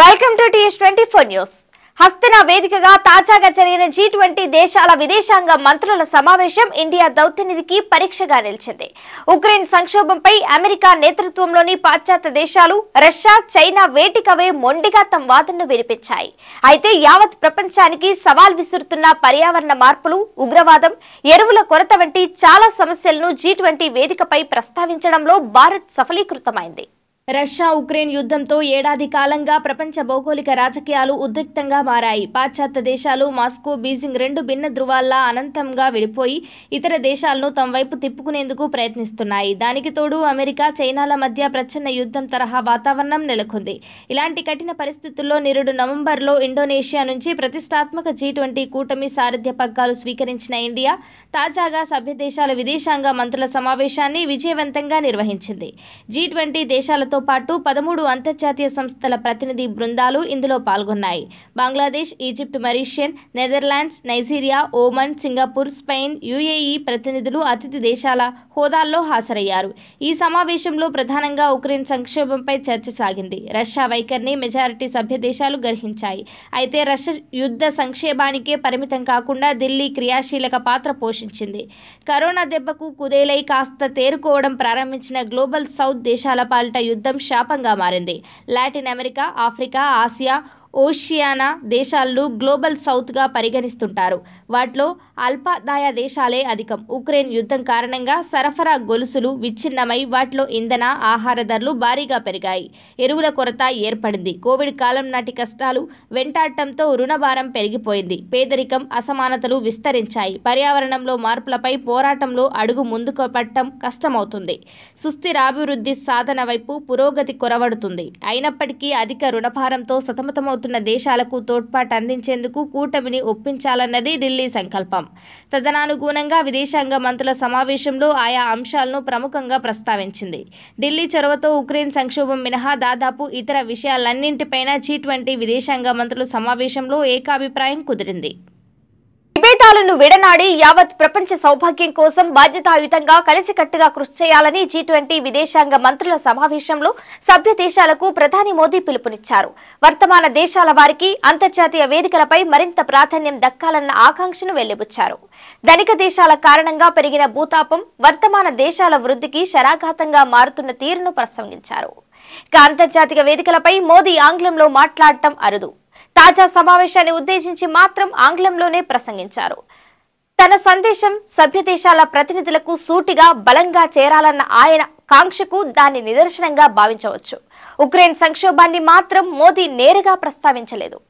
welcome to TS twenty four news హస్తనా వేదికగా తాజాగా జరిగిన జీ ట్వంటీ దేశాల విదేశాంగ మంత్రుల సమావేశం ఇండియా దౌత్యనిధికి పరీక్షగా నిలిచింది ఉక్రెయిన్ సంక్షోభంపై అమెరికా నేతృత్వంలోని పాశ్చాత్య దేశాలు రష్యా చైనా వేటికవే మొండిగా తమ వాదనను వినిపించాయి అయితే యావత్ ప్రపంచానికి సవాల్ విసురుతున్న పర్యావరణ మార్పులు ఉగ్రవాదం ఎరువుల కొరత వంటి చాలా సమస్యలను జీ ట్వంటీ వేదికపై ప్రస్తావించడంలో భారత్ సఫలీకృతమైంది రష్యా ఉక్రెయిన్ యుద్ధంతో ఏడాది కాలంగా ప్రపంచ భౌగోళిక రాజకీయాలు ఉద్రిక్తంగా మారాయి పాశ్చాత్య దేశాలు మాస్కో బీజింగ్ రెండు భిన్న ధృవాల్లా అనంతంగా విడిపోయి ఇతర దేశాలను తమ వైపు తిప్పుకునేందుకు ప్రయత్నిస్తున్నాయి దానికి తోడు అమెరికా చైనాల మధ్య ప్రచ్ఛన్న యుద్ధం తరహా వాతావరణం నెలకొంది ఇలాంటి కఠిన పరిస్థితుల్లో నిరుడు నవంబర్లో ఇండోనేషియా నుంచి ప్రతిష్టాత్మక జీ ట్వంటీ కూటమి సారథ్య పగ్గాలు స్వీకరించిన ఇండియా తాజాగా సభ్య దేశాల విదేశాంగ మంత్రుల సమావేశాన్ని విజయవంతంగా నిర్వహించింది జీ ట్వంటీ దేశాలతో జిల్లాతో పాటు పదమూడు అంతర్జాతీయ సంస్థల ప్రతినిధి బృందాలు ఇందులో పాల్గొన్నాయి Bangladesh Egypt Mauritian Netherlands Nigeria Oman Singapore Spain UAE ప్రతినిధులు అతిథి దేశాల హోదాల్లో హాజరయ్యారు ఈ సమావేశంలో ప్రధానంగా ఉక్రెయిన్ సంక్షోభంపై చర్చ సాగింది రష్యా వైఖరిని మెజారిటీ సభ్య దేశాలు గ్రహించాయి అయితే రష్యా యుద్ధ సంక్షేమానికే పరిమితం కాకుండా ఢిల్లీ క్రియాశీలక పాత్ర పోషించింది కరోనా దెబ్బకు కుదేలై కాస్త తేరుకోవడం ప్రారంభించిన గ్లోబల్ సౌత్ దేశాల పాలిట యుద్ధ యుద్ధం శాపంగా మారింది Latin America Africa Asia Oceania దేశాలను గ్లోబల్ సౌత్గా పరిగణిస్తుంటారు వాటిలో అల్పాదాయ దేశాలే అధికం ఉక్రెయిన్ యుద్ధం కారణంగా సరఫరా గొలుసులు విచ్ఛిన్నమై వాటిలో ఇంధన ఆహార ధరలు భారీగా పెరిగాయి ఎరువుల కొరత ఏర్పడింది కోవిడ్ కాలం నాటి కష్టాలు వెంటాడటంతో రుణభారం పెరిగిపోయింది పేదరికం అసమానతలు విస్తరించాయి పర్యావరణంలో మార్పులపై పోరాటంలో అడుగు ముందుకు పట్టడం కష్టమవుతుంది సుస్థిర అభివృద్ధి సాధన వైపు పురోగతి కొరవడుతుంది అయినప్పటికీ అధిక రుణభారంతో సతమతమవుతుంది అవుతున్న దేశాలకు తోడ్పాటు అందించేందుకు కూటమిని ఒప్పించాలన్నది ఢిల్లీ సంకల్పం తదనానుగుణంగా విదేశాంగ మంత్రుల సమావేశంలో ఆయా అంశాలను ప్రముఖంగా ప్రస్తావించింది ఢిల్లీ చొరవతో ఉక్రెయిన్ సంక్షోభం మినహా దాదాపు ఇతర విషయాలన్నింటిపైన జీ ట్వంటీ విదేశాంగ మంత్రుల సమావేశంలో ఏకాభిప్రాయం కుదిరింది వేదాలను విడనాడి యావత్ ప్రపంచ సౌభాగ్యం కోసం బాధ్యతాయుతంగా కలిసికట్టుగా కృషి చేయాలని జీ ట్వంటీ విదేశాంగ మంత్రుల సమావేశంలో సభ్య దేశాలకు ప్రధాని మోదీ పిలుపునిచ్చారు వర్తమాన దేశాల వారికి అంతర్జాతీయ వేదికలపై మరింత ప్రాధాన్యం దక్కాలన్న ఆకాంక్షను వెల్లిబుచ్చారు ధనిక దేశాల కారణంగా పెరిగిన భూతాపం వర్తమాన దేశాల వృద్ధికి శరాఘాతంగా మారుతున్న తీరును ప్రసంగించారు ఇక అంతర్జాతీయ వేదికలపై మోదీ ఆంగ్లంలో మాట్లాడటం అరుదు తాజా సమావేశాన్ని ఉద్దేశించి మాత్రం ఆంగ్లంలోనే ప్రసంగించారు తన సందేశం సభ్యదేశాల ప్రతినిధులకు సూటిగా బలంగా చేరాలన్న ఆయన కాంక్షకు దాన్ని నిదర్శనంగా భావించవచ్చు ఉక్రెయిన్ సంక్షోభాన్ని మాత్రం మోదీ నేరుగా ప్రస్తావించలేదు